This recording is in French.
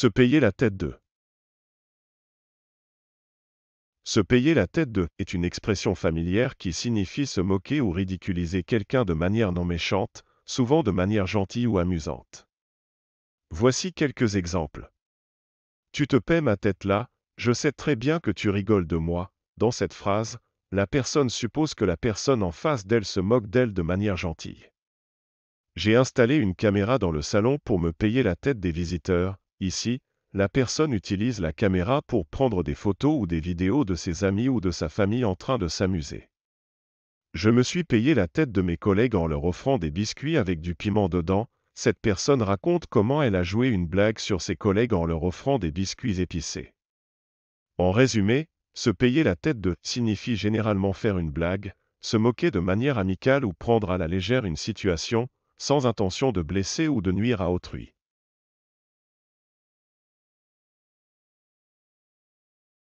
Se payer la tête de. Se payer la tête de est une expression familière qui signifie se moquer ou ridiculiser quelqu'un de manière non méchante, souvent de manière gentille ou amusante. Voici quelques exemples. Tu te paies ma tête là, je sais très bien que tu rigoles de moi. Dans cette phrase, la personne suppose que la personne en face d'elle se moque d'elle de manière gentille. J'ai installé une caméra dans le salon pour me payer la tête des visiteurs, Ici, la personne utilise la caméra pour prendre des photos ou des vidéos de ses amis ou de sa famille en train de s'amuser. Je me suis payé la tête de mes collègues en leur offrant des biscuits avec du piment dedans. Cette personne raconte comment elle a joué une blague sur ses collègues en leur offrant des biscuits épicés. En résumé, se payer la tête de signifie généralement faire une blague, se moquer de manière amicale ou prendre à la légère une situation, sans intention de blesser ou de nuire à autrui.